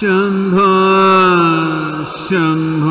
शङ्घ शङ्घ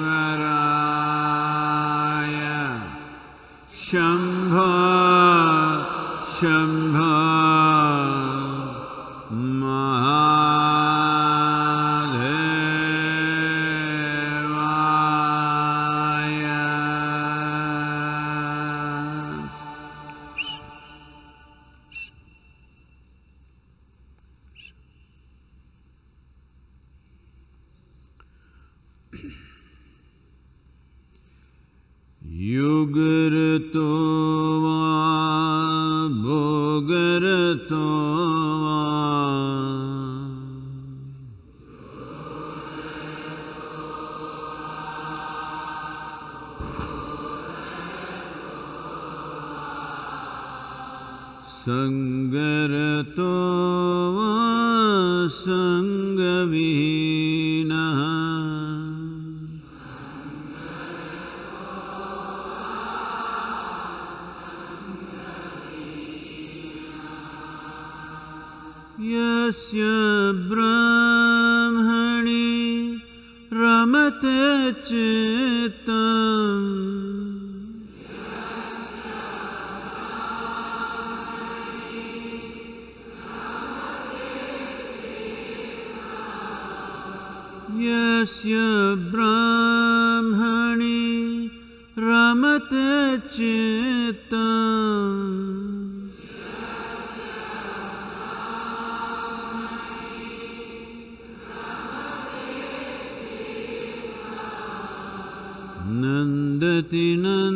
राय शम्भ शम्भ عودتنا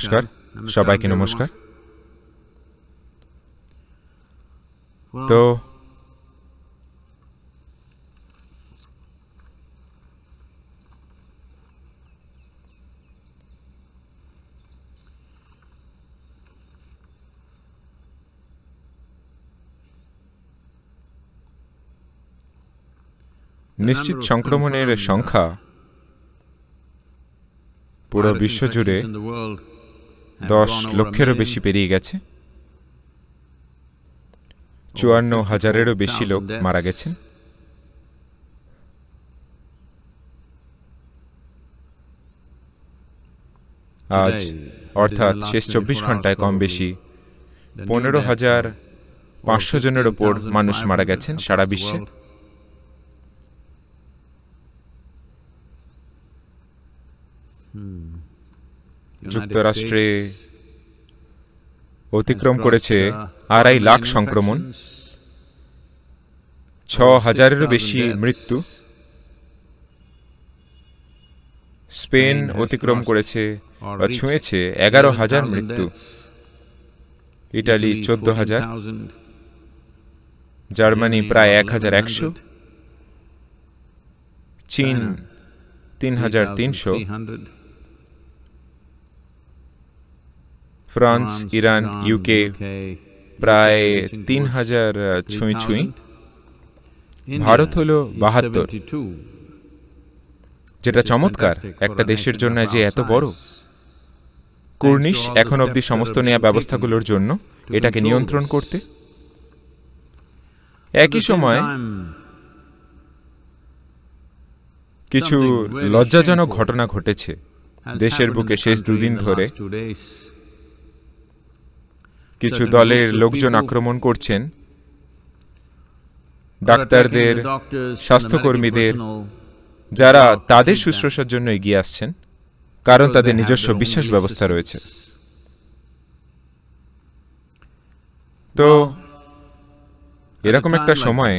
নমস্কার সবাইকে নমস্কার হ্যাঁ। তো নিশ্চিত সংক্রমণের সংখ্যা পুরো বিশ্বজুড়ে হ্যাঁ, দশ লক্ষেরও বেশি পেরিয়ে গেছে চুয়ান্ন হাজারেরও বেশি লোক মারা গেছেন আজ অর্থাৎ শেষ চব্বিশ ঘন্টায় কম বেশি পনেরো হাজার পাঁচশো জনের ওপর মানুষ মারা গেছেন সারা বিশ্বে হুম যুক্তরাষ্ট্রে অতিক্রম করেছে uh, আড়াই লাখ সংক্রমণ ছ হাজারেরও বেশি মৃত্যু স্পেন অতিক্রম করেছে বা ছুঁয়েছে এগারো হাজার মৃত্যু ইটালি চোদ্দ হাজার জার্মানি প্রায় এক হাজার একশো চীন তিন হাজার তিনশো ফ্রান্স ইরান ইউকে প্রায় তিন হাজার ছুঁই ছুঁই ভারত হল বাহাত্তর যেটা চমৎকার একটা দেশের জন্য যে এত বড় কুর্নিশ এখন অবধি সমস্ত নেয়া ব্যবস্থাগুলোর জন্য এটাকে নিয়ন্ত্রণ করতে একই সময় কিছু লজ্জাজনক ঘটনা ঘটেছে দেশের বুকে শেষ দুদিন ধরে কিছু দলের লোকজন আক্রমণ করছেন ডাক্তারদের স্বাস্থ্যকর্মীদের যারা তাদের শুশ্রূষার জন্য এগিয়ে আসছেন কারণ তাদের নিজস্ব বিশ্বাস ব্যবস্থা রয়েছে তো এরকম একটা সময়ে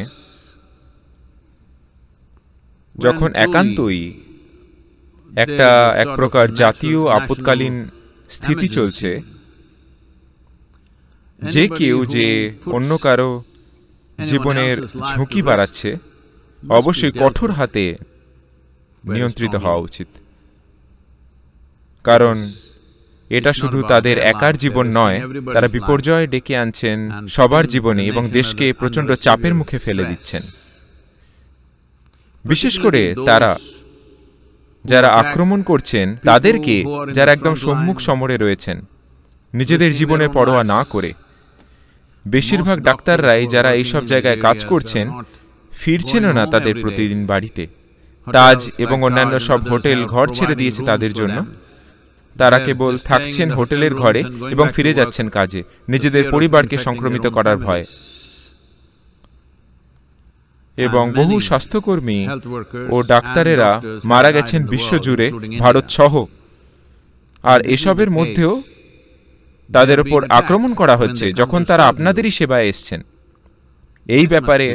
যখন একান্তই একটা এক প্রকার জাতীয় আপৎকালীন স্থিতি চলছে যে কেউ যে অন্য কারো জীবনের ঝুঁকি বাড়াচ্ছে অবশ্যই কঠোর হাতে নিয়ন্ত্রিত হওয়া উচিত কারণ এটা শুধু তাদের একার জীবন নয় তারা বিপর্যয় ডেকে আনছেন সবার জীবনে এবং দেশকে প্রচণ্ড চাপের মুখে ফেলে দিচ্ছেন বিশেষ করে তারা যারা আক্রমণ করছেন তাদেরকে যারা একদম সম্মুখ সমরে রয়েছেন নিজেদের জীবনের পরোয়া না করে বেশিরভাগ ডাক্তাররাই যারা এইসব জায়গায় কাজ করছেন ফিরছেনও না তাদের প্রতিদিন বাড়িতে তাজ এবং অন্যান্য সব হোটেল ঘর ছেড়ে দিয়েছে তাদের জন্য তারা কেবল থাকছেন হোটেলের ঘরে এবং ফিরে যাচ্ছেন কাজে নিজেদের পরিবারকে সংক্রমিত করার ভয় এবং বহু স্বাস্থ্যকর্মী ও ডাক্তারেরা মারা গেছেন বিশ্বজুড়ে ভারত সহ আর এসবের মধ্যেও তাদের উপর আক্রমণ করা হচ্ছে যখন তারা আপনাদেরই সেবায় এসছেন এই ব্যাপারে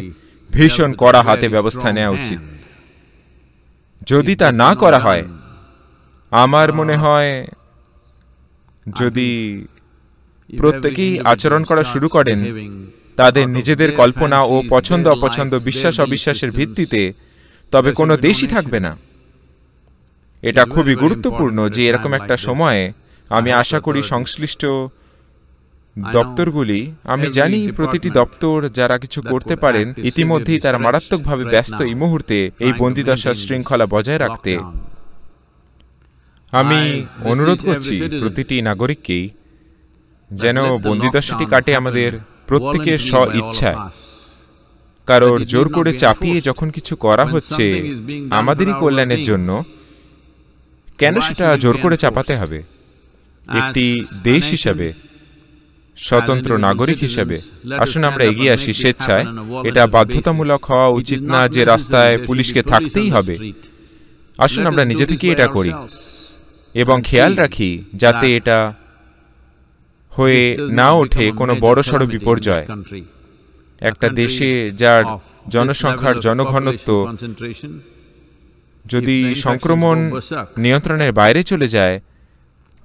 ভীষণ কড়া হাতে ব্যবস্থা নেওয়া উচিত যদি তা না করা হয় আমার মনে হয় যদি প্রত্যেকেই আচরণ করা শুরু করেন তাদের নিজেদের কল্পনা ও পছন্দ অপছন্দ বিশ্বাস অবিশ্বাসের ভিত্তিতে তবে কোনো দেশই থাকবে না এটা খুবই গুরুত্বপূর্ণ যে এরকম একটা সময়ে আমি আশা করি সংশ্লিষ্ট দপ্তরগুলি আমি জানি প্রতিটি দপ্তর যারা কিছু করতে পারেন ইতিমধ্যেই তারা মারাত্মকভাবে ব্যস্ত এই মুহূর্তে এই বন্দিদশার শৃঙ্খলা বজায় রাখতে আমি অনুরোধ করছি প্রতিটি নাগরিককেই যেন বন্দিদশাটি কাটে আমাদের প্রত্যেকের স্ব ইচ্ছায় কারোর জোর করে চাপিয়ে যখন কিছু করা হচ্ছে আমাদেরই কল্যাণের জন্য কেন সেটা জোর করে চাপাতে হবে একটি দেশ হিসাবে স্বতন্ত্র নাগরিক হিসেবে আসুন আমরা এগিয়ে আসি স্বেচ্ছায় এটা বাধ্যতামূলক হওয়া উচিত না যে রাস্তায় পুলিশকে থাকতেই হবে আসুন আমরা নিজে থেকে এটা করি এবং খেয়াল রাখি যাতে এটা হয়ে না ওঠে কোনো বড় বড়সড় বিপর্যয় একটা দেশে যার জনসংখ্যার জনঘনত্ব যদি সংক্রমণ নিয়ন্ত্রণের বাইরে চলে যায়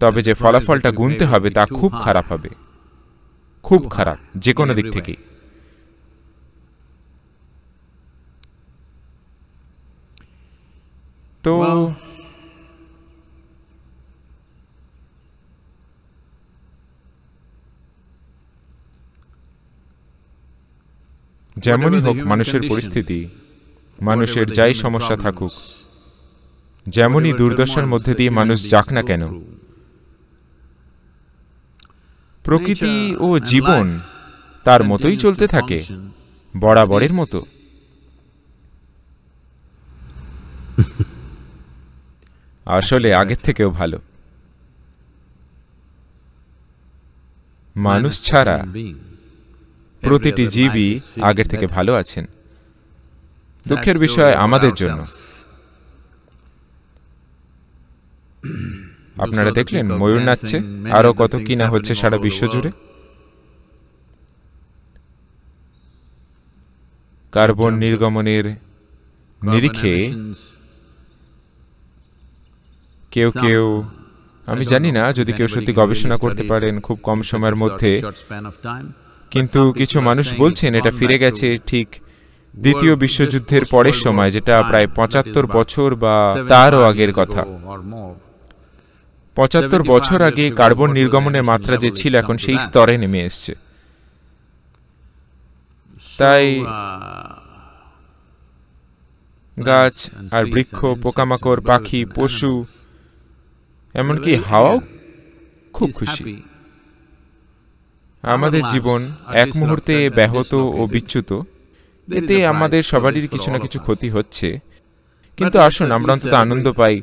তবে যে ফলাফলটা গুনতে হবে তা খুব খারাপ হবে খুব খারাপ যে কোনো দিক থেকে তো যেমনই হোক মানুষের পরিস্থিতি মানুষের যাই সমস্যা থাকুক যেমনই দুর্দশার মধ্যে দিয়ে মানুষ যাক না কেন প্রকৃতি ও জীবন তার মতোই চলতে থাকে বরাবরের মতো আসলে আগের থেকেও ভালো মানুষ ছাড়া প্রতিটি জীবই আগের থেকে ভালো আছেন দুঃখের বিষয় আমাদের জন্য আপনারা দেখলেন ময়ূর নাচছে আরও কত কিনা হচ্ছে সারা বিশ্ব জুড়ে আচ্ছা। কার্বন নির্গমনের নিরিখে কেউ কেউ আমি জানি না যদি কেউ সত্যি গবেষণা করতে পারেন খুব কম সময়ের মধ্যে কিন্তু কিছু মানুষ বলছেন এটা ফিরে গেছে ঠিক দ্বিতীয় বিশ্বযুদ্ধের পরের সময় যেটা প্রায় পঁচাত্তর বছর বা তারও আগের কথা পঁচাত্তর বছর আগে কার্বন নির্গমনের মাত্রা যে ছিল এখন সেই স্তরে নেমে এসছে তাই uh, গাছ আর বৃক্ষ পোকামাকড় পাখি পশু এমনকি হাওয়াও খুব খুশি আমাদের জীবন এক মুহূর্তে ব্যাহত ও বিচ্যুত এতে আমাদের সবারই কিছু না কিছু ক্ষতি হচ্ছে কিন্তু আসুন আমরা অন্তত আনন্দ পাই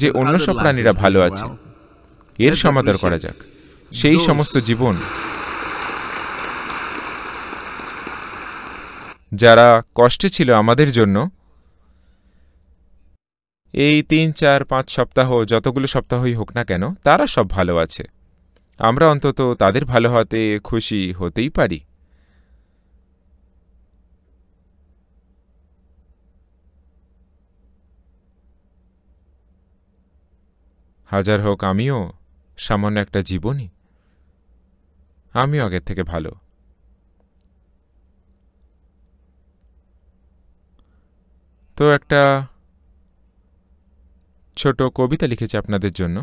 যে অন্য সব প্রাণীরা ভালো আছে এর সমাদর করা যাক সেই সমস্ত জীবন যারা কষ্টে ছিল আমাদের জন্য এই তিন চার পাঁচ সপ্তাহ যতগুলো সপ্তাহই হোক না কেন তারা সব ভালো আছে আমরা অন্তত তাদের ভালো হতে খুশি হতেই পারি হাজার হোক আমিও সামান্য একটা জীবনই আমিও আগের থেকে ভালো তো একটা ছোট কবিতা লিখেছি আপনাদের জন্য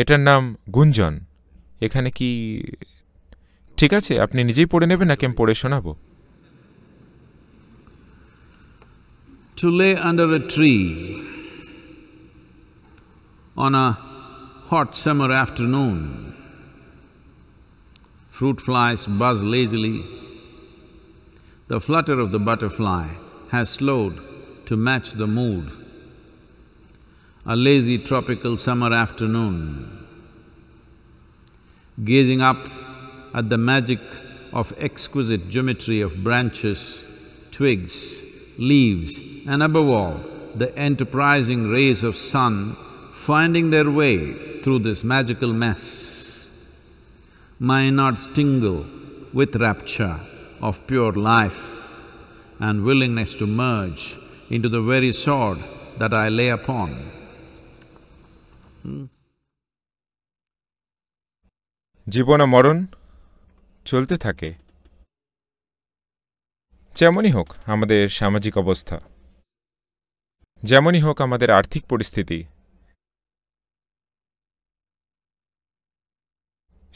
এটার নাম গুঞ্জন এখানে কি ঠিক আছে আপনি নিজেই পড়ে নেবেন নাকি আমি পড়ে শোনাবো To lay under a tree on a hot summer afternoon. Fruit flies buzz lazily. The flutter of the butterfly has slowed to match the mood. A lazy tropical summer afternoon. Gazing up at the magic of exquisite geometry of branches, twigs, leaves, and above all, the enterprising rays of sun finding their way through this magical mess might not tingle with rapture of pure life and willingness to merge into the very sword that I lay upon. জীবন মরণ চলতে থাকে যেমনই হোক আমাদের সামাজিক অবস্থা যেমনই হোক আমাদের আর্থিক পরিস্থিতি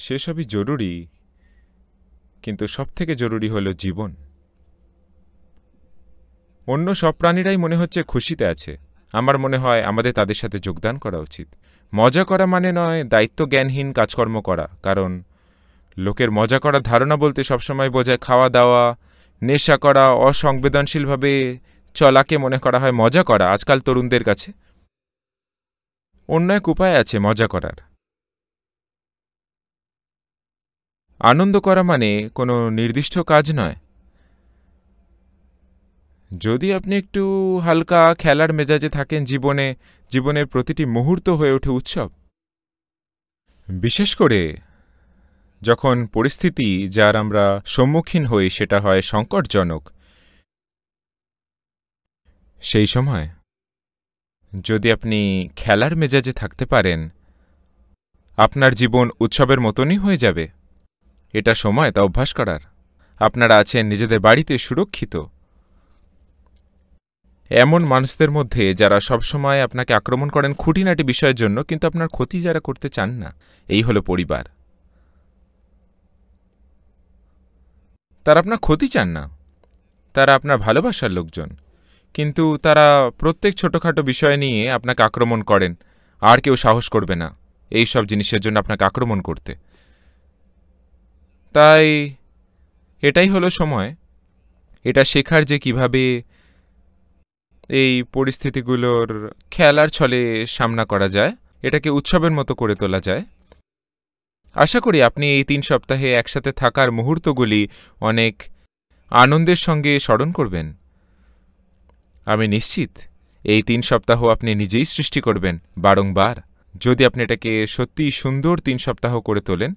সেসবই জরুরি কিন্তু সবথেকে জরুরি হল জীবন অন্য সব প্রাণীরাই মনে হচ্ছে খুশিতে আছে আমার মনে হয় আমাদের তাদের সাথে যোগদান করা উচিত মজা করা মানে নয় দায়িত্ব জ্ঞানহীন কাজকর্ম করা কারণ লোকের মজা করার ধারণা বলতে সবসময় বোঝায় খাওয়া দাওয়া নেশা করা অসংবেদনশীলভাবে চলাকে মনে করা হয় মজা করা আজকাল তরুণদের কাছে অন্য এক উপায় আছে মজা করার আনন্দ করা মানে কোনো নির্দিষ্ট কাজ নয় যদি আপনি একটু হালকা খেলার মেজাজে থাকেন জীবনে জীবনের প্রতিটি মুহূর্ত হয়ে ওঠে উৎসব বিশেষ করে যখন পরিস্থিতি যার আমরা সম্মুখীন হই সেটা হয় সংকটজনক সেই সময় যদি আপনি খেলার মেজাজে থাকতে পারেন আপনার জীবন উৎসবের মতনই হয়ে যাবে এটা সময় তা অভ্যাস করার আপনারা আছেন নিজেদের বাড়িতে সুরক্ষিত এমন মানুষদের মধ্যে যারা সবসময় আপনাকে আক্রমণ করেন খুঁটিনাটি বিষয়ের জন্য কিন্তু আপনার ক্ষতি যারা করতে চান না এই হলো পরিবার তারা আপনার ক্ষতি চান না তারা আপনার ভালোবাসার লোকজন কিন্তু তারা প্রত্যেক ছোটোখাটো বিষয় নিয়ে আপনাকে আক্রমণ করেন আর কেউ সাহস করবে না এই সব জিনিসের জন্য আপনাকে আক্রমণ করতে তাই এটাই হলো সময় এটা শেখার যে কিভাবে এই পরিস্থিতিগুলোর খেলার ছলে সামনা করা যায় এটাকে উৎসবের মতো করে তোলা যায় আশা করি আপনি এই তিন সপ্তাহে একসাথে থাকার মুহূর্তগুলি অনেক আনন্দের সঙ্গে স্মরণ করবেন আমি নিশ্চিত এই তিন সপ্তাহ আপনি নিজেই সৃষ্টি করবেন বারংবার যদি আপনি এটাকে সত্যিই সুন্দর তিন সপ্তাহ করে তোলেন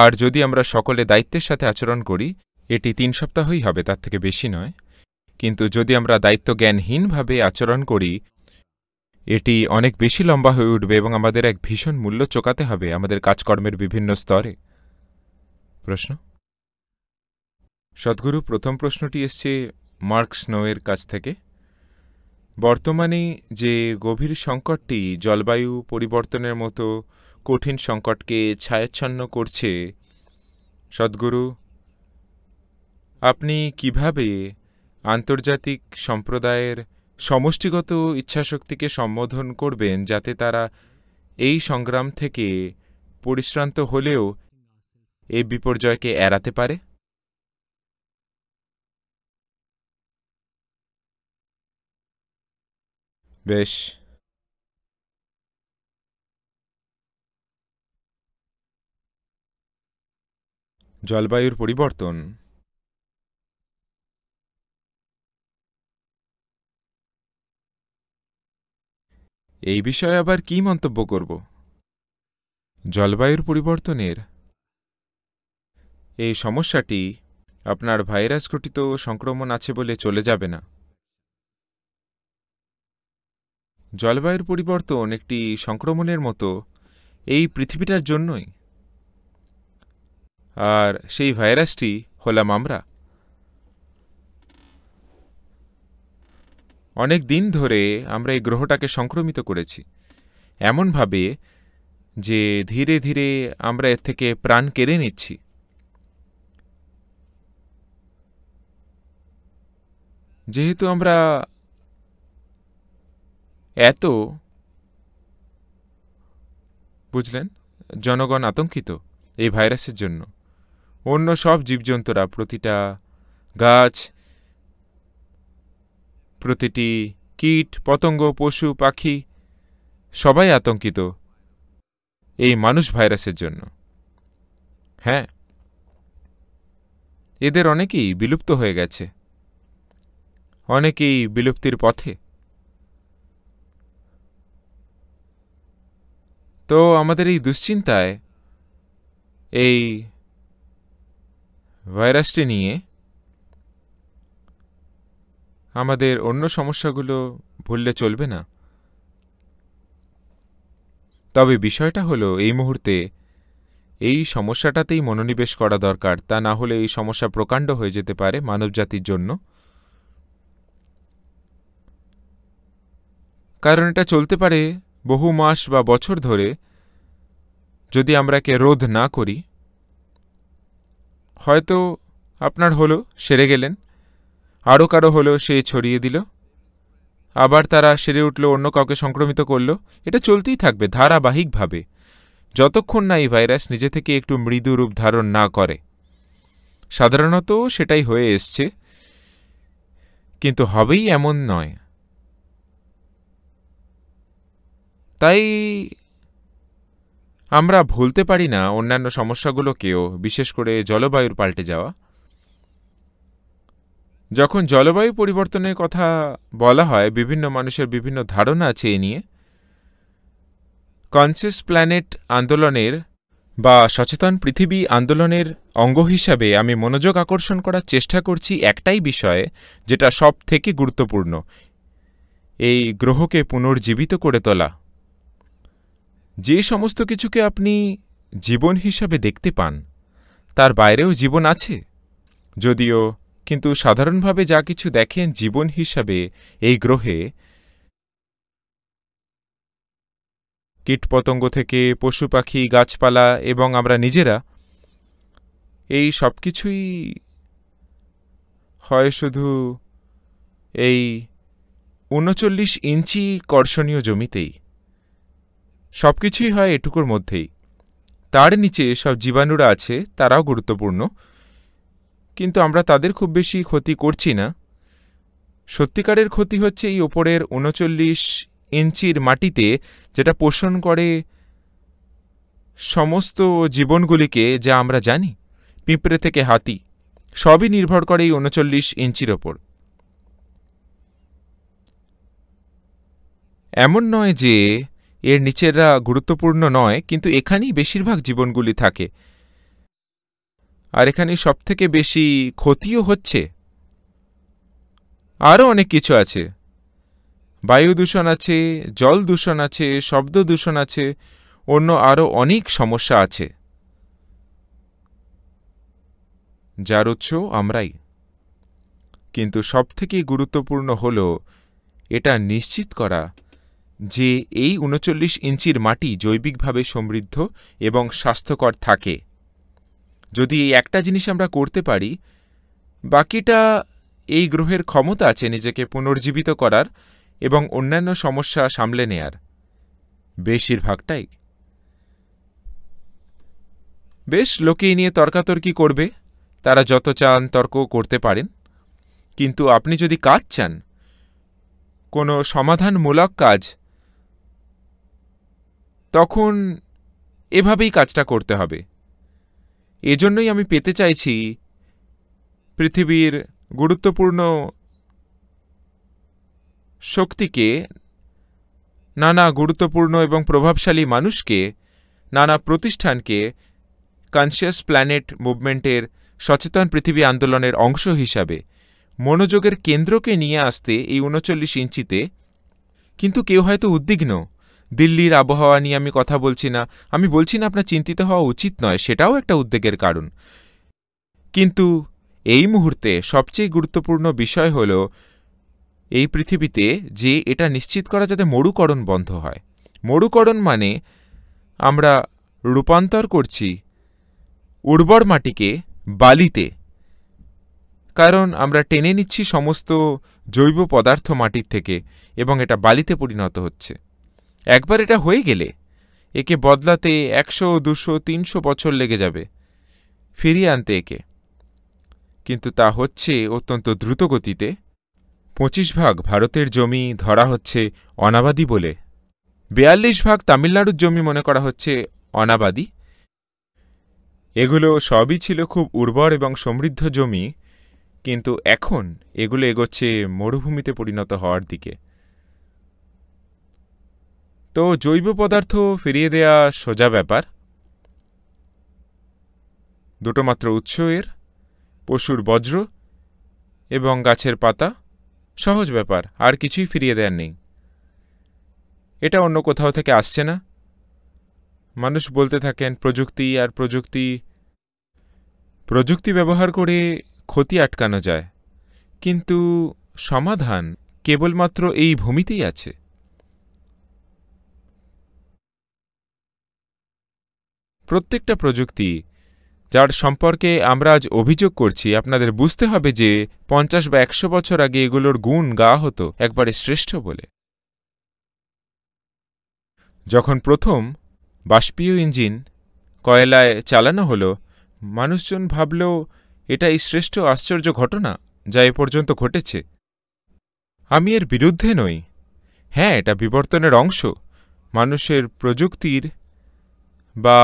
আর যদি আমরা সকলে দায়িত্বের সাথে আচরণ করি এটি তিন সপ্তাহই হবে তার থেকে বেশি নয় কিন্তু যদি আমরা দায়িত্ব জ্ঞানহীনভাবে আচরণ করি এটি অনেক বেশি লম্বা হয়ে উঠবে এবং আমাদের এক ভীষণ মূল্য চোকাতে হবে আমাদের কাজকর্মের বিভিন্ন স্তরে প্রশ্ন সদ্গুরু প্রথম প্রশ্নটি এসছে মার্ক স্নোয়ের কাছ থেকে বর্তমানে যে গভীর সংকটটি জলবায়ু পরিবর্তনের মতো কঠিন সংকটকে ছায়াচ্ছন্ন করছে সদ্গুরু আপনি কিভাবে আন্তর্জাতিক সম্প্রদায়ের সমষ্টিগত ইচ্ছাশক্তিকে সম্বোধন করবেন যাতে তারা এই সংগ্রাম থেকে পরিশ্রান্ত হলেও এই বিপর্যয়কে এড়াতে পারে বেশ জলবায়ুর পরিবর্তন এই বিষয়ে আবার কি মন্তব্য করব জলবায়ুর পরিবর্তনের এই সমস্যাটি আপনার ভাইরাস ঘটিত সংক্রমণ আছে বলে চলে যাবে না জলবায়ুর পরিবর্তন একটি সংক্রমণের মতো এই পৃথিবীটার জন্যই আর সেই ভাইরাসটি হলাম আমরা অনেক দিন ধরে আমরা এই গ্রহটাকে সংক্রমিত করেছি এমনভাবে যে ধীরে ধীরে আমরা এর থেকে প্রাণ কেড়ে নিচ্ছি যেহেতু আমরা এত বুঝলেন জনগণ আতঙ্কিত এই ভাইরাসের জন্য অন্য সব জীবজন্তুরা প্রতিটা গাছ প্রতিটি কীট পতঙ্গ পশু পাখি সবাই আতঙ্কিত এই মানুষ ভাইরাসের জন্য হ্যাঁ এদের অনেকেই বিলুপ্ত হয়ে গেছে অনেকেই বিলুপ্তির পথে তো আমাদের এই দুশ্চিন্তায় এই ভাইরাসটি নিয়ে আমাদের অন্য সমস্যাগুলো ভুললে চলবে না তবে বিষয়টা হলো এই মুহূর্তে এই সমস্যাটাতেই মনোনিবেশ করা দরকার তা না হলে এই সমস্যা প্রকাণ্ড হয়ে যেতে পারে মানবজাতির জন্য কারণ এটা চলতে পারে বহু মাস বা বছর ধরে যদি আমরা একে রোধ না করি হয়তো আপনার হলো সেরে গেলেন আরও কারো হলো সে ছড়িয়ে দিল আবার তারা সেরে উঠল অন্য কাউকে সংক্রমিত করল এটা চলতেই থাকবে ধারাবাহিকভাবে যতক্ষণ না এই ভাইরাস নিজে থেকে একটু মৃদু রূপ ধারণ না করে সাধারণত সেটাই হয়ে এসছে কিন্তু হবেই এমন নয় তাই আমরা ভুলতে পারি না অন্যান্য সমস্যাগুলোকেও বিশেষ করে জলবায়ুর পাল্টে যাওয়া যখন জলবায়ু পরিবর্তনের কথা বলা হয় বিভিন্ন মানুষের বিভিন্ন ধারণা আছে এ নিয়ে কনসিয়াস প্ল্যানেট আন্দোলনের বা সচেতন পৃথিবী আন্দোলনের অঙ্গ হিসাবে আমি মনোযোগ আকর্ষণ করার চেষ্টা করছি একটাই বিষয়ে যেটা সব থেকে গুরুত্বপূর্ণ এই গ্রহকে পুনর্জীবিত করে তোলা যে সমস্ত কিছুকে আপনি জীবন হিসাবে দেখতে পান তার বাইরেও জীবন আছে যদিও কিন্তু সাধারণভাবে যা কিছু দেখেন জীবন হিসাবে এই গ্রহে কীটপতঙ্গ থেকে পশু পাখি গাছপালা এবং আমরা নিজেরা এই সব কিছুই হয় শুধু এই উনচল্লিশ ইঞ্চি কর্ষণীয় জমিতেই সব কিছুই হয় এটুকুর মধ্যেই তার নিচে সব জীবাণুরা আছে তারাও গুরুত্বপূর্ণ কিন্তু আমরা তাদের খুব বেশি ক্ষতি করছি না সত্যিকারের ক্ষতি হচ্ছে এই ওপরের উনচল্লিশ ইঞ্চির মাটিতে যেটা পোষণ করে সমস্ত জীবনগুলিকে যা আমরা জানি পিঁপড়ে থেকে হাতি সবই নির্ভর করে এই উনচল্লিশ ইঞ্চির ওপর এমন নয় যে এর নিচেরা গুরুত্বপূর্ণ নয় কিন্তু এখানেই বেশিরভাগ জীবনগুলি থাকে আর এখানে সবথেকে বেশি ক্ষতিও হচ্ছে আরও অনেক কিছু আছে বায়ু দূষণ আছে জল দূষণ আছে শব্দ দূষণ আছে অন্য আরও অনেক সমস্যা আছে যার উৎস আমরাই কিন্তু সবথেকে গুরুত্বপূর্ণ হল এটা নিশ্চিত করা যে এই উনচল্লিশ ইঞ্চির মাটি জৈবিকভাবে সমৃদ্ধ এবং স্বাস্থ্যকর থাকে যদি এই একটা জিনিস আমরা করতে পারি বাকিটা এই গ্রহের ক্ষমতা আছে নিজেকে পুনর্জীবিত করার এবং অন্যান্য সমস্যা সামলে নেয়ার বেশিরভাগটাই বেশ লোকে নিয়ে তর্কাতর্কি করবে তারা যত চান তর্ক করতে পারেন কিন্তু আপনি যদি কাজ চান কোনো সমাধানমূলক কাজ তখন এভাবেই কাজটা করতে হবে এজন্যই আমি পেতে চাইছি পৃথিবীর গুরুত্বপূর্ণ শক্তিকে নানা গুরুত্বপূর্ণ এবং প্রভাবশালী মানুষকে নানা প্রতিষ্ঠানকে কনসিয়াস প্ল্যানেট মুভমেন্টের সচেতন পৃথিবী আন্দোলনের অংশ হিসাবে মনোযোগের কেন্দ্রকে নিয়ে আসতে এই উনচল্লিশ ইঞ্চিতে কিন্তু কেউ হয়তো উদ্বিগ্ন দিল্লির আবহাওয়া নিয়ে আমি কথা বলছি না আমি বলছি না আপনার চিন্তিত হওয়া উচিত নয় সেটাও একটা উদ্বেগের কারণ কিন্তু এই মুহূর্তে সবচেয়ে গুরুত্বপূর্ণ বিষয় হল এই পৃথিবীতে যে এটা নিশ্চিত করা যাতে মরুকরণ বন্ধ হয় মরুকরণ মানে আমরা রূপান্তর করছি উর্বর মাটিকে বালিতে কারণ আমরা টেনে নিচ্ছি সমস্ত জৈব পদার্থ মাটির থেকে এবং এটা বালিতে পরিণত হচ্ছে একবার এটা হয়ে গেলে একে বদলাতে একশো দুশো তিনশো বছর লেগে যাবে ফিরিয়ে আনতে একে কিন্তু তা হচ্ছে অত্যন্ত দ্রুত গতিতে পঁচিশ ভাগ ভারতের জমি ধরা হচ্ছে অনাবাদী বলে বেয়াল্লিশ ভাগ তামিলনাড়ুর জমি মনে করা হচ্ছে অনাবাদী এগুলো সবই ছিল খুব উর্বর এবং সমৃদ্ধ জমি কিন্তু এখন এগুলো এগোচ্ছে মরুভূমিতে পরিণত হওয়ার দিকে তো জৈব পদার্থ ফিরিয়ে দেয়া সোজা ব্যাপার দুটো মাত্র উৎস এর পশুর বজ্র এবং গাছের পাতা সহজ ব্যাপার আর কিছুই ফিরিয়ে দেয়ার নেই এটা অন্য কোথাও থেকে আসছে না মানুষ বলতে থাকেন প্রযুক্তি আর প্রযুক্তি প্রযুক্তি ব্যবহার করে ক্ষতি আটকানো যায় কিন্তু সমাধান কেবলমাত্র এই ভূমিতেই আছে প্রত্যেকটা প্রযুক্তি যার সম্পর্কে আমরা আজ অভিযোগ করছি আপনাদের বুঝতে হবে যে পঞ্চাশ বা একশো বছর আগে এগুলোর গুণ গা হতো একবারে শ্রেষ্ঠ বলে যখন প্রথম বাষ্পীয় ইঞ্জিন কয়লায় চালানো হলো মানুষজন ভাবল এটাই শ্রেষ্ঠ আশ্চর্য ঘটনা যা এ পর্যন্ত ঘটেছে আমি এর বিরুদ্ধে নই হ্যাঁ এটা বিবর্তনের অংশ মানুষের প্রযুক্তির বা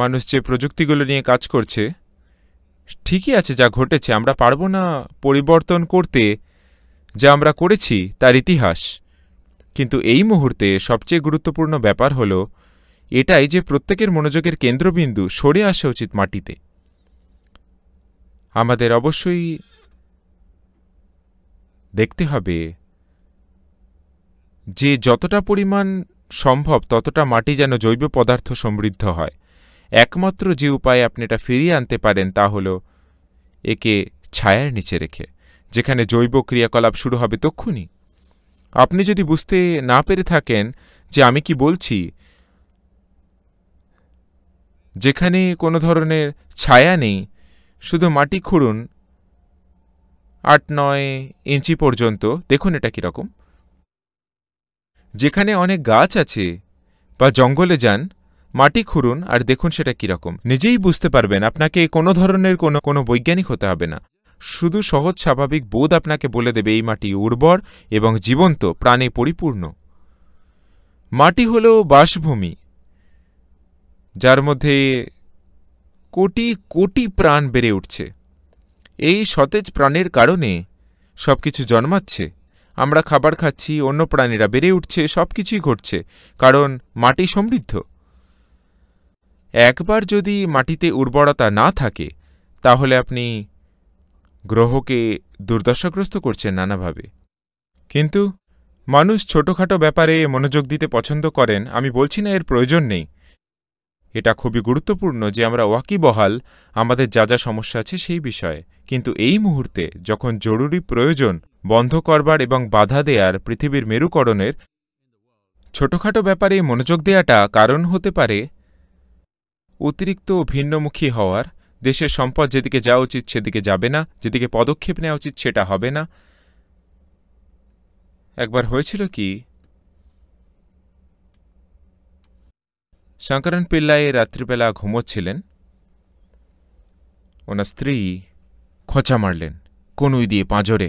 মানুষ যে প্রযুক্তিগুলো নিয়ে কাজ করছে ঠিকই আছে যা ঘটেছে আমরা পারব না পরিবর্তন করতে যা আমরা করেছি তার ইতিহাস কিন্তু এই মুহূর্তে সবচেয়ে গুরুত্বপূর্ণ ব্যাপার হল এটাই যে প্রত্যেকের মনোযোগের কেন্দ্রবিন্দু সরে আসা উচিত মাটিতে আমাদের অবশ্যই দেখতে হবে যে যতটা পরিমাণ সম্ভব ততটা মাটি যেন জৈব পদার্থ সমৃদ্ধ হয় একমাত্র যে উপায়ে আপনি এটা ফিরিয়ে আনতে পারেন তা হল একে ছায়ার নিচে রেখে যেখানে জৈব ক্রিয়াকলাপ শুরু হবে তক্ষুনি আপনি যদি বুঝতে না পেরে থাকেন যে আমি কি বলছি যেখানে কোনো ধরনের ছায়া নেই শুধু মাটি খুঁড়ুন আট নয় ইঞ্চি পর্যন্ত দেখুন এটা কীরকম যেখানে অনেক গাছ আছে বা জঙ্গলে যান মাটি খুঁড়ুন আর দেখুন সেটা কীরকম নিজেই বুঝতে পারবেন আপনাকে কোনো ধরনের কোনো কোনো বৈজ্ঞানিক হতে হবে না শুধু সহজ স্বাভাবিক বোধ আপনাকে বলে দেবে এই মাটি উর্বর এবং জীবন্ত প্রাণে পরিপূর্ণ মাটি হল বাসভূমি যার মধ্যে কোটি কোটি প্রাণ বেড়ে উঠছে এই সতেজ প্রাণের কারণে সব কিছু জন্মাচ্ছে আমরা খাবার খাচ্ছি অন্য প্রাণীরা বেড়ে উঠছে সব কিছুই ঘটছে কারণ মাটি সমৃদ্ধ একবার যদি মাটিতে উর্বরতা না থাকে তাহলে আপনি গ্রহকে দুর্দশাগ্রস্ত করছেন নানাভাবে কিন্তু মানুষ ছোটোখাটো ব্যাপারে মনোযোগ দিতে পছন্দ করেন আমি বলছি না এর প্রয়োজন নেই এটা খুবই গুরুত্বপূর্ণ যে আমরা ওয়াকিবহাল আমাদের যা যা সমস্যা আছে সেই বিষয়ে কিন্তু এই মুহূর্তে যখন জরুরি প্রয়োজন বন্ধ করবার এবং বাধা দেয়ার পৃথিবীর মেরুকরণের ছোটখাটো ব্যাপারে মনোযোগ দেয়াটা কারণ হতে পারে অতিরিক্ত ভিন্নমুখী হওয়ার দেশের সম্পদ যেদিকে যাওয়া উচিত সেদিকে যাবে না যেদিকে পদক্ষেপ নেওয়া উচিত সেটা হবে না একবার হয়েছিল কি শঙ্করণ পিল্লাই রাত্রিবেলা ঘুমোচ্ছিলেন ওনার স্ত্রী খোঁচা মারলেন কনুই দিয়ে পাঁজরে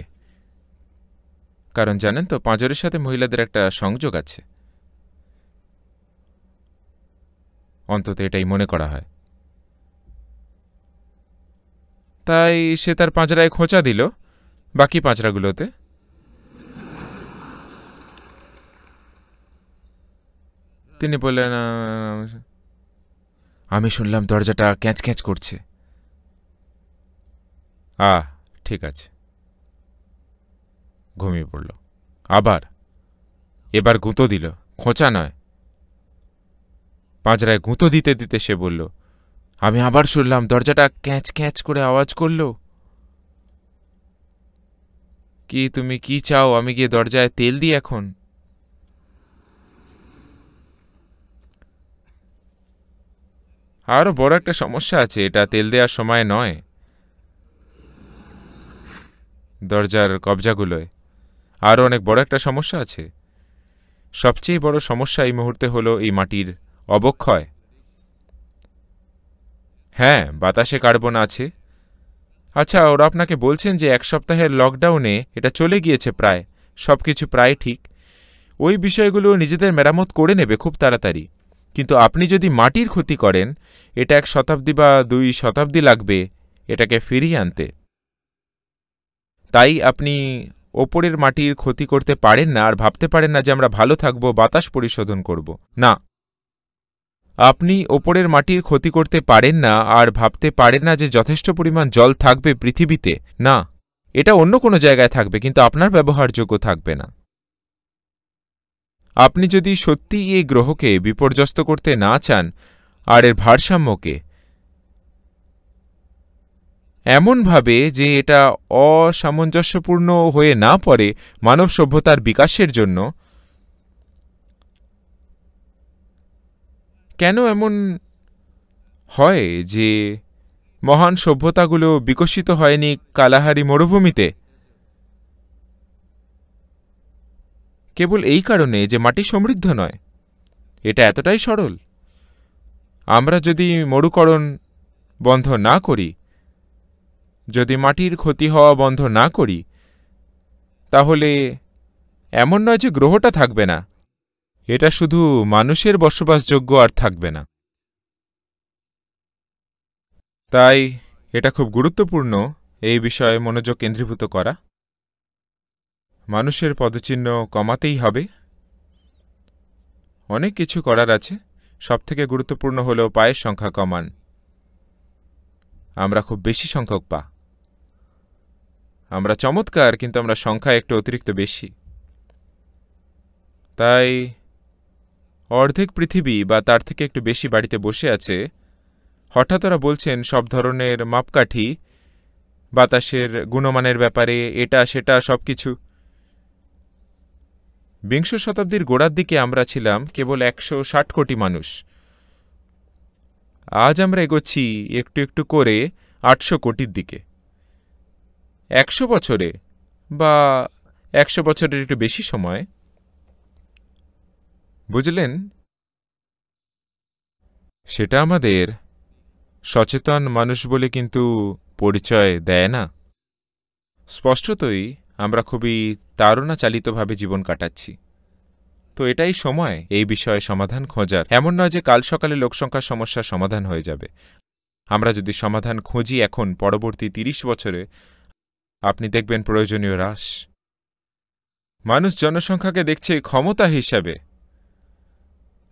কারণ জানেন তো পাঁজরের সাথে মহিলাদের একটা সংযোগ আছে অন্তত এটাই মনে করা হয় তাই সে তার পাঁচড়ায় খোঁচা দিল বাকি পাঁচড়াগুলোতে তিনি বললেন আমি শুনলাম দরজাটা ক্যাঁচ ক্যাঁচ করছে আ ঠিক আছে ঘুমিয়ে পড়ল আবার এবার গুঁতো দিল খোঁচা নয় পাঁচরায় গুঁতো দিতে দিতে সে বলল আমি আবার শুনলাম দরজাটা ক্যাঁচ ক্যাঁচ করে আওয়াজ করল কি তুমি কি চাও আমি গিয়ে দরজায় তেল দিই এখন আরও বড় একটা সমস্যা আছে এটা তেল দেওয়ার সময় নয় দরজার কবজাগুলোয় আরও অনেক বড় একটা সমস্যা আছে সবচেয়ে বড় সমস্যা এই মুহূর্তে হলো এই মাটির অবক্ষয় হ্যাঁ বাতাসে কার্বন আছে আচ্ছা ওরা আপনাকে বলছেন যে এক সপ্তাহের লকডাউনে এটা চলে গিয়েছে প্রায় সব কিছু প্রায় ঠিক ওই বিষয়গুলো নিজেদের মেরামত করে নেবে খুব তাড়াতাড়ি কিন্তু আপনি যদি মাটির ক্ষতি করেন এটা এক শতাব্দী বা দুই শতাব্দী লাগবে এটাকে ফিরিয়ে আনতে তাই আপনি ওপরের মাটির ক্ষতি করতে পারেন না আর ভাবতে পারেন না যে আমরা ভালো থাকব বাতাস পরিশোধন করব না আপনি ওপরের মাটির ক্ষতি করতে পারেন না আর ভাবতে পারেন না যে যথেষ্ট পরিমাণ জল থাকবে পৃথিবীতে না এটা অন্য কোনো জায়গায় থাকবে কিন্তু আপনার ব্যবহারযোগ্য থাকবে না আপনি যদি সত্যিই এই গ্রহকে বিপর্যস্ত করতে না চান আর এর ভারসাম্যকে এমনভাবে যে এটা অসামঞ্জস্যপূর্ণ হয়ে না পড়ে মানব সভ্যতার বিকাশের জন্য কেন এমন হয় যে মহান সভ্যতাগুলো বিকশিত হয়নি কালাহারি মরুভূমিতে কেবল এই কারণে যে মাটি সমৃদ্ধ নয় এটা এতটাই সরল আমরা যদি মরুকরণ বন্ধ না করি যদি মাটির ক্ষতি হওয়া বন্ধ না করি তাহলে এমন নয় যে গ্রহটা থাকবে না এটা শুধু মানুষের বসবাসযোগ্য আর থাকবে না তাই এটা খুব গুরুত্বপূর্ণ এই বিষয়ে মনোযোগ কেন্দ্রীভূত করা মানুষের পদচিহ্ন কমাতেই হবে অনেক কিছু করার আছে সবথেকে গুরুত্বপূর্ণ হল পায়ের সংখ্যা কমান আমরা খুব বেশি সংখ্যক পা আমরা চমৎকার কিন্তু আমরা সংখ্যা একটু অতিরিক্ত বেশি তাই অর্ধেক পৃথিবী বা তার থেকে একটু বেশি বাড়িতে বসে আছে হঠাৎ ওরা বলছেন সব ধরনের মাপকাঠি বাতাসের গুণমানের ব্যাপারে এটা সেটা সব কিছু বিংশ শতাব্দীর গোড়ার দিকে আমরা ছিলাম কেবল একশো ষাট কোটি মানুষ আজ আমরা এগোচ্ছি একটু একটু করে আটশো কোটির দিকে একশো বছরে বা একশো বছরের একটু বেশি সময় বুঝলেন সেটা আমাদের সচেতন মানুষ বলে কিন্তু পরিচয় দেয় না স্পষ্টতই আমরা খুবই তাড়নাচালিতভাবে জীবন কাটাচ্ছি তো এটাই সময় এই বিষয়ে সমাধান খোঁজার এমন নয় যে কাল সকালে লোকসংখ্যার সমস্যার সমাধান হয়ে যাবে আমরা যদি সমাধান খুঁজি এখন পরবর্তী ৩০ বছরে আপনি দেখবেন প্রয়োজনীয় হ্রাস মানুষ জনসংখ্যাকে দেখছে ক্ষমতা হিসাবে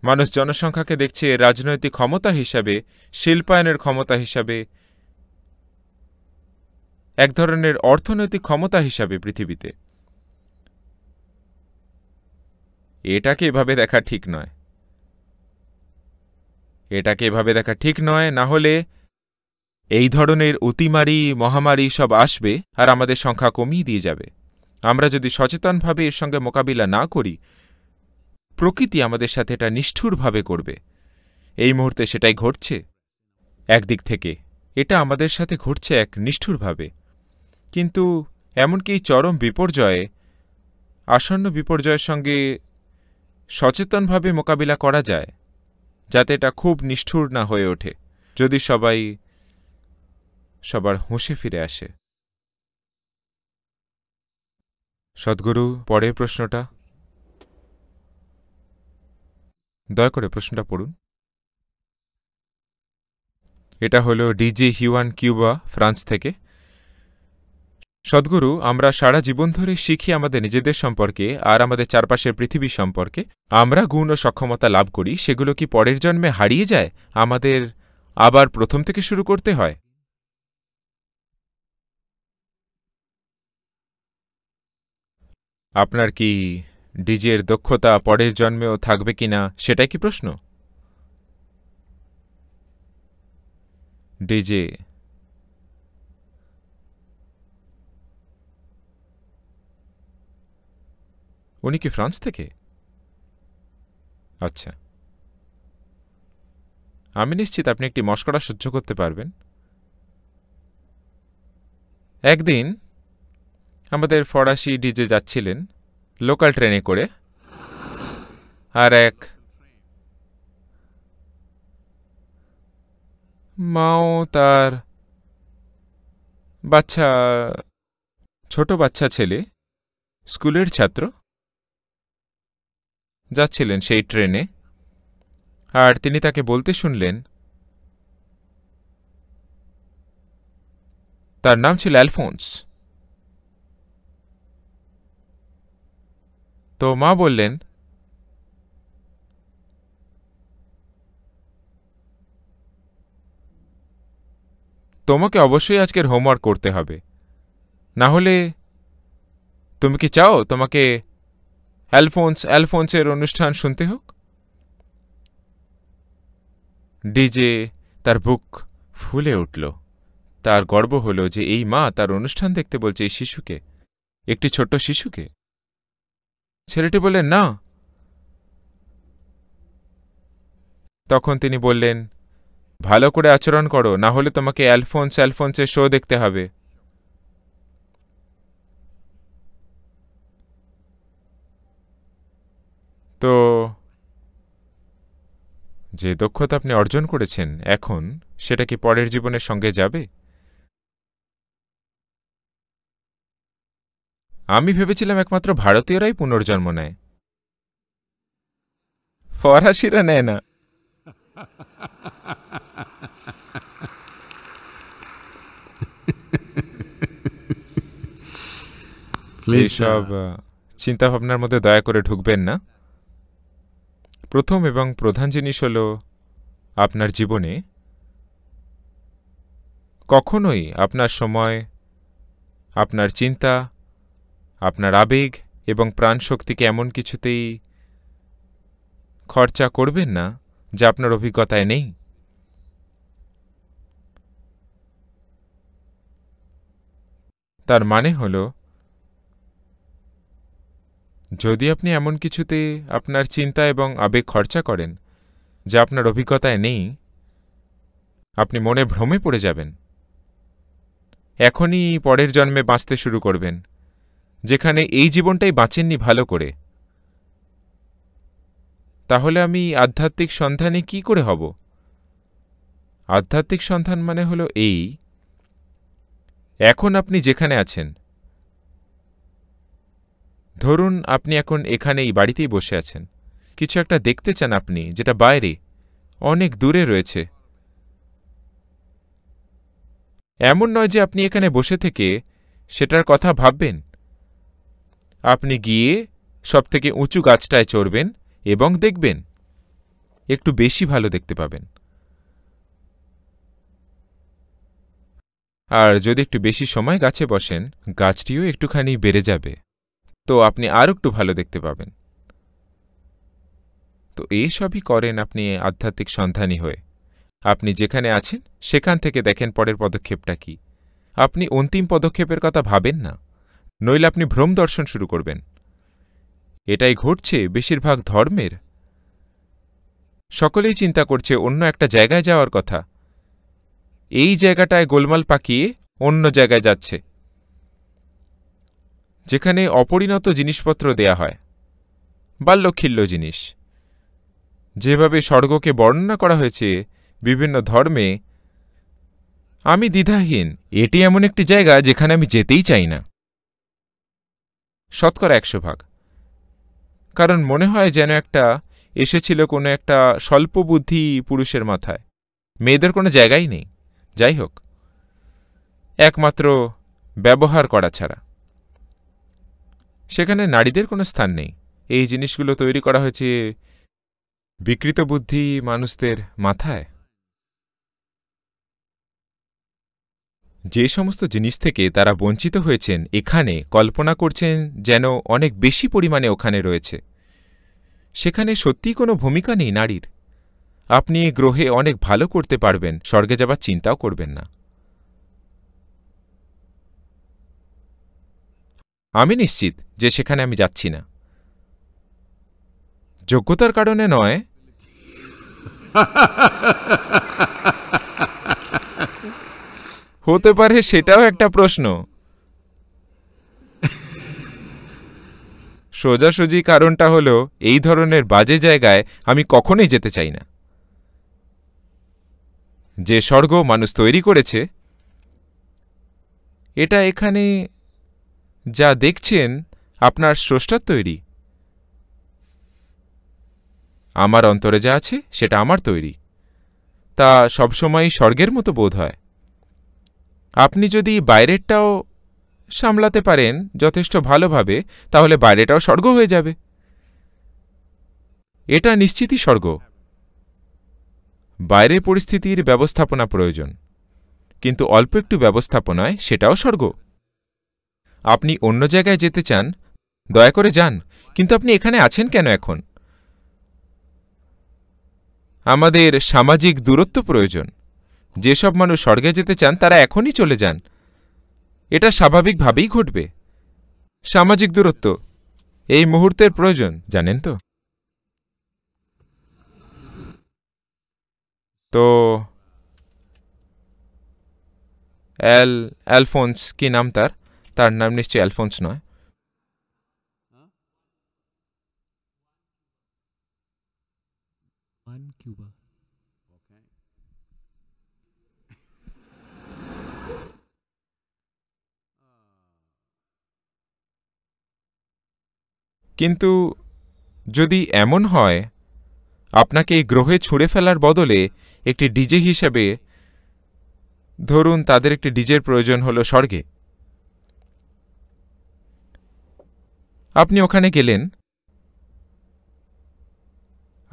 মানুষ জনসংখ্যাকে দেখছে রাজনৈতিক ক্ষমতা হিসাবে শিল্পায়নের ক্ষমতা হিসাবে এক ধরনের অর্থনৈতিক ক্ষমতা হিসাবে পৃথিবীতে এটাকে এভাবে দেখা ঠিক নয় এটাকে এভাবে দেখা ঠিক নয় না হলে এই ধরনের অতিমারি মহামারী সব আসবে আর আমাদের সংখ্যা কমিয়ে দিয়ে যাবে আমরা যদি সচেতনভাবে এর সঙ্গে মোকাবিলা না করি প্রকৃতি আমাদের সাথে এটা নিষ্ঠুরভাবে করবে এই মুহূর্তে সেটাই ঘটছে একদিক থেকে এটা আমাদের সাথে ঘটছে এক নিষ্ঠুরভাবে কিন্তু এমনকি চরম বিপর্যয়ে আসন্ন বিপর্যয়ের সঙ্গে সচেতনভাবে মোকাবিলা করা যায় যাতে এটা খুব নিষ্ঠুর না হয়ে ওঠে যদি সবাই সবার হুঁশে ফিরে আসে সদ্গুরু পরের প্রশ্নটা দয়া করে প্রশ্নটা পড়ুন এটা হলো ডিজে হিউয়ান কিউবা ফ্রান্স থেকে সদ্গুরু আমরা সারা জীবন ধরে শিখি আমাদের নিজেদের সম্পর্কে আর আমাদের চারপাশের পৃথিবী সম্পর্কে আমরা গুণ ও সক্ষমতা লাভ করি সেগুলো কি পরের জন্মে হারিয়ে যায় আমাদের আবার প্রথম থেকে শুরু করতে হয় আপনার কি ডিজের দক্ষতা পরের জন্মেও থাকবে কিনা সেটাই কি প্রশ্ন ডিজে উনি কি ফ্রান্স থেকে আচ্ছা আমি নিশ্চিত আপনি একটি মস্করা সহ্য করতে পারবেন একদিন আমাদের ফরাসি ডিজে যাচ্ছিলেন লোকাল ট্রেনে করে আর এক মাও তার বাচ্চা ছোট বাচ্চা ছেলে স্কুলের ছাত্র যাচ্ছিলেন সেই ট্রেনে আর তিনি তাকে বলতে শুনলেন তার নাম ছিল অ্যালফোন্স তো মা বললেন তোমাকে অবশ্যই আজকের হোমওয়ার্ক করতে হবে না হলে তুমি কি চাও তোমাকে অ্যালফোন্স অ্যালফোন্সের অনুষ্ঠান শুনতে হোক ডিজে তার বুক ফুলে উঠল তার গর্ব হলো যে এই মা তার অনুষ্ঠান দেখতে বলছে এই শিশুকে একটি ছোট্ট শিশুকে ছেলেটি বললেন না তখন তিনি বললেন ভালো করে আচরণ করো না হলে তোমাকে অ্যালফোন্স অ্যালফোন্সের শো দেখতে হবে তো যে দক্ষতা আপনি অর্জন করেছেন এখন সেটা কি পরের জীবনের সঙ্গে যাবে আমি ভেবেছিলাম একমাত্র ভারতীয়রাই পুনর্জন্ম নেয় ফরাসিরা নেয় না এইসব চিন্তাভাবনার মধ্যে দয়া করে ঢুকবেন না প্রথম এবং প্রধান জিনিস হল আপনার জীবনে কখনোই আপনার সময় আপনার চিন্তা আপনার আবেগ এবং প্রাণশক্তিকে এমন কিছুতেই খরচা করবেন না যা আপনার অভিজ্ঞতায় নেই তার মানে হল যদি আপনি এমন কিছুতে আপনার চিন্তা এবং আবেগ খরচা করেন যা আপনার অভিজ্ঞতায় নেই আপনি মনে ভ্রমে পড়ে যাবেন এখনই পরের জন্মে বাঁচতে শুরু করবেন যেখানে এই জীবনটাই বাঁচেননি ভালো করে তাহলে আমি আধ্যাত্মিক সন্ধানে কি করে হব আধ্যাত্মিক সন্ধান মানে হলো এই এখন আপনি যেখানে আছেন ধরুন আপনি এখন এখানে এই বাড়িতেই বসে আছেন কিছু একটা দেখতে চান আপনি যেটা বাইরে অনেক দূরে রয়েছে এমন নয় যে আপনি এখানে বসে থেকে সেটার কথা ভাববেন আপনি গিয়ে সবথেকে উঁচু গাছটায় চড়বেন এবং দেখবেন একটু বেশি ভালো দেখতে পাবেন আর যদি একটু বেশি সময় গাছে বসেন গাছটিও একটুখানি বেড়ে যাবে তো আপনি আরও একটু ভালো দেখতে পাবেন তো এইসবই করেন আপনি আধ্যাত্মিক সন্ধানী হয়ে আপনি যেখানে আছেন সেখান থেকে দেখেন পরের পদক্ষেপটা কি আপনি অন্তিম পদক্ষেপের কথা ভাবেন না নইলে আপনি ভ্রম দর্শন শুরু করবেন এটাই ঘটছে বেশিরভাগ ধর্মের সকলেই চিন্তা করছে অন্য একটা জায়গায় যাওয়ার কথা এই জায়গাটায় গোলমাল পাকিয়ে অন্য জায়গায় যাচ্ছে যেখানে অপরিণত জিনিসপত্র দেয়া হয় বাল্যক্ষিল্য জিনিস যেভাবে স্বর্গকে বর্ণনা করা হয়েছে বিভিন্ন ধর্মে আমি দ্বিধাহীন এটি এমন একটি জায়গা যেখানে আমি যেতেই চাই না শতকরা একশো ভাগ কারণ মনে হয় যেন একটা এসেছিল কোনো একটা স্বল্পবুদ্ধি পুরুষের মাথায় মেয়েদের কোনো জায়গাই নেই যাই হোক একমাত্র ব্যবহার করা ছাড়া সেখানে নারীদের কোনো স্থান নেই এই জিনিসগুলো তৈরি করা হয়েছে বিকৃত বুদ্ধি মানুষদের মাথায় যে সমস্ত জিনিস থেকে তারা বঞ্চিত হয়েছেন এখানে কল্পনা করছেন যেন অনেক বেশি পরিমাণে ওখানে রয়েছে সেখানে সত্যিই কোনো ভূমিকা নেই নারীর আপনি গ্রহে অনেক ভালো করতে পারবেন স্বর্গে যাবার চিন্তাও করবেন না আমি নিশ্চিত যে সেখানে আমি যাচ্ছি না যোগ্যতার কারণে নয় হতে পারে সেটাও একটা প্রশ্ন সোজাসুজি কারণটা হলো এই ধরনের বাজে জায়গায় আমি কখনোই যেতে চাই না যে স্বর্গ মানুষ তৈরি করেছে এটা এখানে যা দেখছেন আপনার স্রষ্টার তৈরি আমার অন্তরে যা আছে সেটা আমার তৈরি তা সবসময় স্বর্গের মতো বোধ হয় আপনি যদি বাইরেরটাও সামলাতে পারেন যথেষ্ট ভালোভাবে তাহলে বাইরেটাও স্বর্গ হয়ে যাবে এটা নিশ্চিতই স্বর্গ বাইরে পরিস্থিতির ব্যবস্থাপনা প্রয়োজন কিন্তু অল্প একটু ব্যবস্থাপনায় সেটাও স্বর্গ আপনি অন্য জায়গায় যেতে চান দয়া করে যান কিন্তু আপনি এখানে আছেন কেন এখন আমাদের সামাজিক দূরত্ব প্রয়োজন যেসব মানুষ স্বর্গে যেতে চান তারা এখনই চলে যান এটা স্বাভাবিকভাবেই ঘটবে সামাজিক দূরত্ব এই মুহূর্তের প্রয়োজন জানেন তো তো অ্যাল অ্যালফোন্স কি নাম তার তার নাম নিশ্চয়ই অ্যালফোন্স নয় কিন্তু যদি এমন হয় আপনাকে এই গ্রহে ছুঁড়ে ফেলার বদলে একটি ডিজে হিসেবে ধরুন তাদের একটি ডিজের প্রয়োজন হলো স্বর্গে আপনি ওখানে গেলেন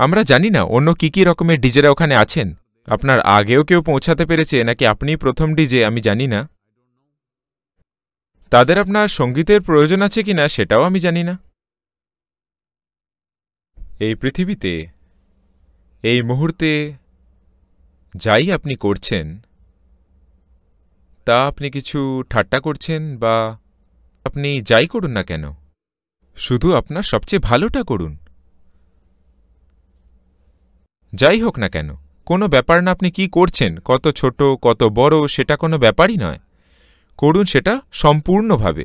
আমরা জানি না অন্য কি কি রকমের ডিজেরা ওখানে আছেন আপনার আগেও কেউ পৌঁছাতে পেরেছে নাকি আপনি প্রথম ডিজে আমি জানি না তাদের আপনার সঙ্গীতের প্রয়োজন আছে কি না সেটাও আমি জানি না এই পৃথিবীতে এই মুহূর্তে যাই আপনি করছেন তা আপনি কিছু ঠাট্টা করছেন বা আপনি যাই করুন না কেন শুধু আপনার সবচেয়ে ভালোটা করুন যাই হোক না কেন কোনো ব্যাপার না আপনি কি করছেন কত ছোট কত বড় সেটা কোনো ব্যাপারই নয় করুন সেটা সম্পূর্ণভাবে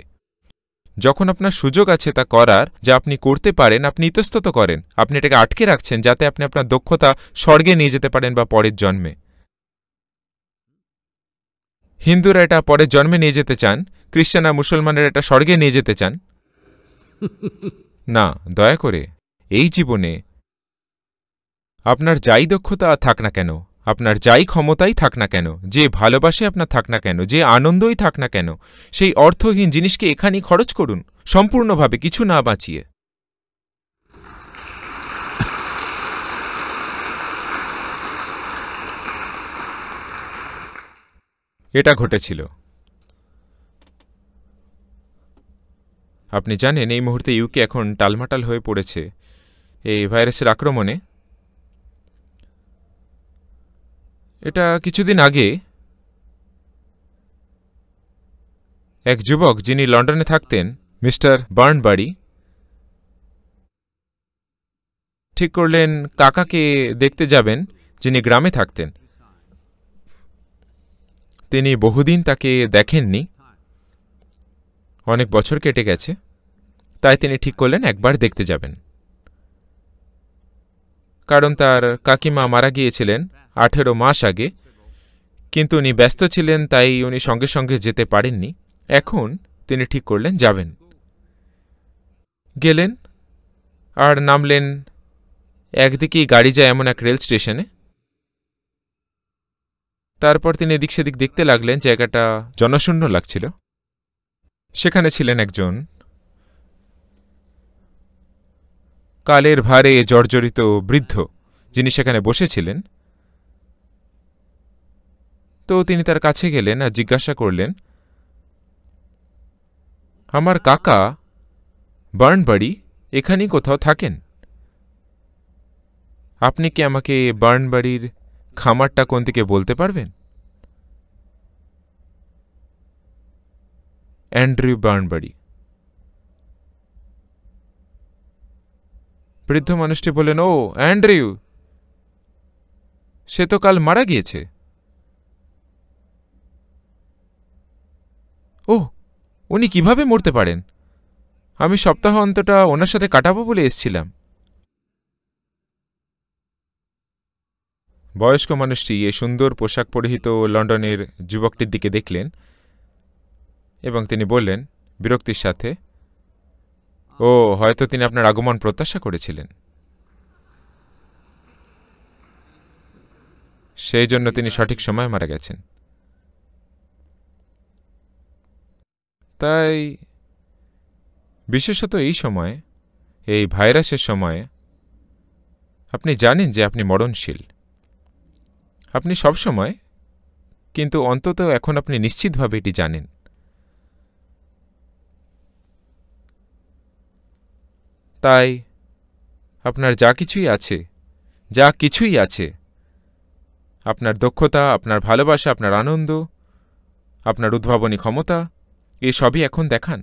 যখন আপনার সুযোগ আছে তা করার যা আপনি করতে পারেন আপনি ইতস্তত করেন আপনি এটাকে আটকে রাখছেন যাতে আপনি আপনার দক্ষতা স্বর্গে নিয়ে যেতে পারেন বা পরের জন্মে হিন্দুরা এটা পরের জন্মে নিয়ে যেতে চান খ্রিস্টান আর মুসলমানের এটা স্বর্গে নিয়ে যেতে চান না দয়া করে এই জীবনে আপনার যাই দক্ষতা থাক না কেন আপনার যাই ক্ষমতাই থাক না কেন যে ভালোবাসে আপনার থাক না কেন যে আনন্দই থাক না কেন সেই অর্থহীন জিনিসকে এখানেই খরচ করুন সম্পূর্ণভাবে কিছু না বাঁচিয়ে এটা ঘটেছিল আপনি জানেন এই মুহূর্তে ইউকে এখন টালমাটাল হয়ে পড়েছে এই ভাইরাসের আক্রমণে এটা কিছুদিন আগে এক যুবক যিনি লন্ডনে থাকতেন মিস্টার বার্নবাড়ি ঠিক করলেন কাকাকে দেখতে যাবেন যিনি গ্রামে থাকতেন তিনি বহুদিন তাকে দেখেননি অনেক বছর কেটে গেছে তাই তিনি ঠিক করলেন একবার দেখতে যাবেন কারণ তার কাকিমা মারা গিয়েছিলেন আঠেরো মাস আগে কিন্তু উনি ব্যস্ত ছিলেন তাই উনি সঙ্গে সঙ্গে যেতে পারেননি এখন তিনি ঠিক করলেন যাবেন গেলেন আর নামলেন একদিকেই গাড়ি যায় এমন এক রেল স্টেশনে তারপর তিনি এদিক সেদিক দেখতে লাগলেন জায়গাটা জনশূন্য লাগছিল সেখানে ছিলেন একজন কালের ভারে জর্জরিত বৃদ্ধ যিনি সেখানে বসেছিলেন তো তিনি তার কাছে গেলেন আর জিজ্ঞাসা করলেন আমার কাকা বার্নবাড়ি এখানেই কোথাও থাকেন আপনি কি আমাকে বার্নবাড়ির খামারটা কোন দিকে বলতে পারবেন অ্যান্ড্রিউ বার্নবাড়ি বৃদ্ধ মানুষটি বললেন ও অ্যান্ড্রিউ সে তো কাল মারা গিয়েছে ওহ উনি কিভাবে মরতে পারেন আমি সপ্তাহ অন্তটা ওনার সাথে কাটাবো বলে এসছিলাম বয়স্ক মানুষটি এ সুন্দর পোশাক পরিহিত লন্ডনের যুবকটির দিকে দেখলেন এবং তিনি বললেন বিরক্তির সাথে ও হয়তো তিনি আপনার আগমন প্রত্যাশা করেছিলেন সেই জন্য তিনি সঠিক সময় মারা গেছেন তাই বিশেষত এই সময়ে এই ভাইরাসের সময়ে আপনি জানেন যে আপনি মরণশীল আপনি সবসময় কিন্তু অন্তত এখন আপনি নিশ্চিতভাবে এটি জানেন তাই আপনার যা কিছুই আছে যা কিছুই আছে আপনার দক্ষতা আপনার ভালোবাসা আপনার আনন্দ আপনার উদ্ভাবনী ক্ষমতা এসবই এখন দেখান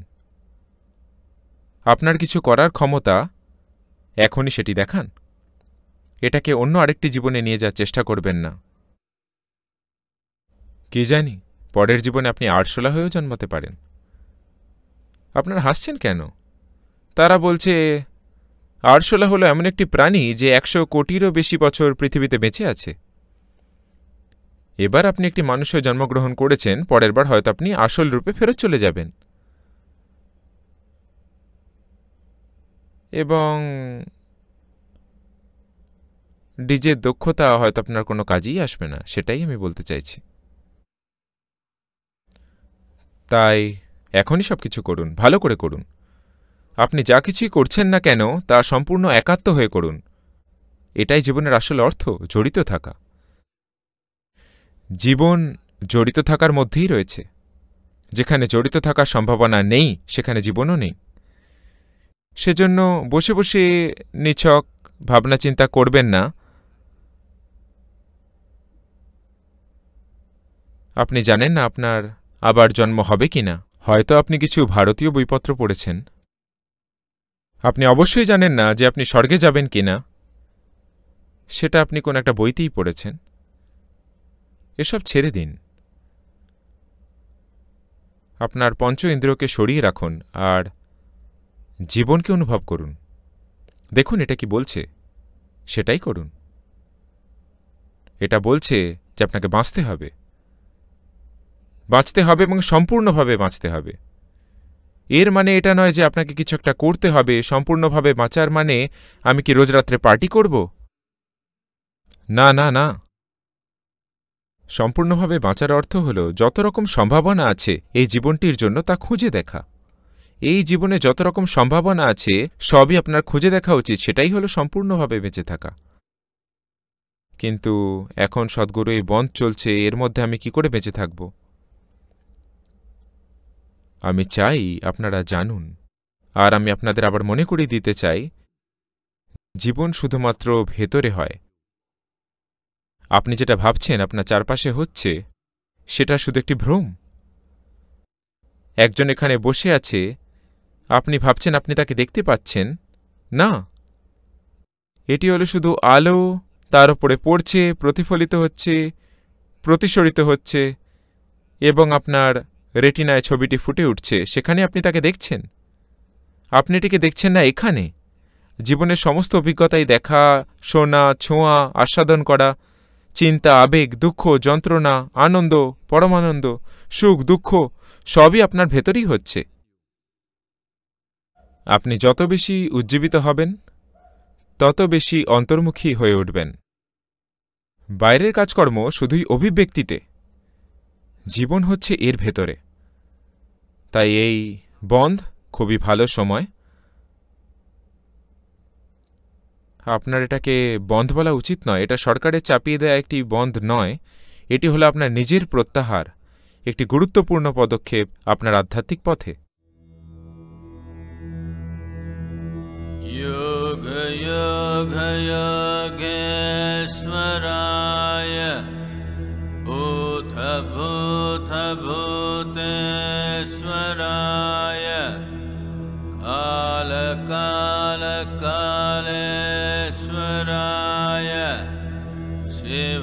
আপনার কিছু করার ক্ষমতা এখনই সেটি দেখান এটাকে অন্য আরেকটি জীবনে নিয়ে যাওয়ার চেষ্টা করবেন না কি জানি পরের জীবনে আপনি আরশোলা হয়েও জন্মাতে পারেন আপনার হাসছেন কেন তারা বলছে আরশোলা হলো এমন একটি প্রাণী যে একশো কোটিরও বেশি বছর পৃথিবীতে বেঁচে আছে এবার আপনি একটি মানুষের জন্মগ্রহণ করেছেন পরের বার হয়তো আপনি আসল রূপে ফেরত চলে যাবেন এবং ডিজের দক্ষতা হয়তো আপনার কোনো কাজেই আসবে না সেটাই আমি বলতে চাইছি তাই এখনই সব কিছু করুন ভালো করে করুন আপনি যা কিছুই করছেন না কেন তা সম্পূর্ণ একাত্ম হয়ে করুন এটাই জীবনের আসল অর্থ জড়িত থাকা জীবন জড়িত থাকার মধ্যেই রয়েছে যেখানে জড়িত থাকার সম্ভাবনা নেই সেখানে জীবনও নেই সেজন্য বসে বসে নিছক ভাবনা চিন্তা করবেন না আপনি জানেন না আপনার আবার জন্ম হবে কি না হয়তো আপনি কিছু ভারতীয় বইপত্র পড়েছেন আপনি অবশ্যই জানেন না যে আপনি স্বর্গে যাবেন কি না সেটা আপনি কোন একটা বইতেই পড়েছেন এসব ছেড়ে দিন আপনার পঞ্চ ইন্দ্রিয়কে সরিয়ে রাখুন আর জীবনকে অনুভব করুন দেখুন এটা কি বলছে সেটাই করুন এটা বলছে যে আপনাকে বাঁচতে হবে বাঁচতে হবে এবং সম্পূর্ণভাবে বাঁচতে হবে এর মানে এটা নয় যে আপনাকে কিছু একটা করতে হবে সম্পূর্ণভাবে বাঁচার মানে আমি কি রোজ রাত্রে পার্টি করব না না না সম্পূর্ণভাবে বাঁচার অর্থ হল যত রকম সম্ভাবনা আছে এই জীবনটির জন্য তা খুঁজে দেখা এই জীবনে যত রকম সম্ভাবনা আছে সবই আপনার খুঁজে দেখা উচিত সেটাই হলো সম্পূর্ণভাবে বেঁচে থাকা কিন্তু এখন সদ্গুরু এই বন্ধ চলছে এর মধ্যে আমি কি করে বেঁচে থাকব আমি চাই আপনারা জানুন আর আমি আপনাদের আবার মনে করিয়ে দিতে চাই জীবন শুধুমাত্র ভেতরে হয় আপনি যেটা ভাবছেন আপনার চারপাশে হচ্ছে সেটা শুধু একটি ভ্রম একজন এখানে বসে আছে আপনি ভাবছেন আপনি তাকে দেখতে পাচ্ছেন না এটি হলো শুধু আলো তার উপরে পড়ছে প্রতিফলিত হচ্ছে প্রতিসরিত হচ্ছে এবং আপনার রেটিনায় ছবিটি ফুটে উঠছে সেখানে আপনি তাকে দেখছেন আপনি এটিকে দেখছেন না এখানে জীবনের সমস্ত অভিজ্ঞতাই দেখা শোনা ছোঁয়া আস্বাদন করা চিন্তা আবেগ দুঃখ যন্ত্রণা আনন্দ পরমানন্দ সুখ দুঃখ সবই আপনার ভেতরই হচ্ছে আপনি যত বেশি উজ্জীবিত হবেন তত বেশি অন্তর্মুখী হয়ে উঠবেন বাইরের কাজকর্ম শুধুই অভিব্যক্তিতে জীবন হচ্ছে এর ভেতরে তাই এই বন্ধ খুবই ভালো সময় আপনার এটাকে বন্ধ বলা উচিত নয় এটা সরকারের চাপিয়ে দেয়া একটি বন্ধ নয় এটি হলো আপনার নিজের প্রত্যাহার একটি গুরুত্বপূর্ণ পদক্ষেপ আপনার আধ্যাত্মিক পথে योगयोगयोगेश्वराय भूथ भूथ भूतेश्वराय कालका Yeah.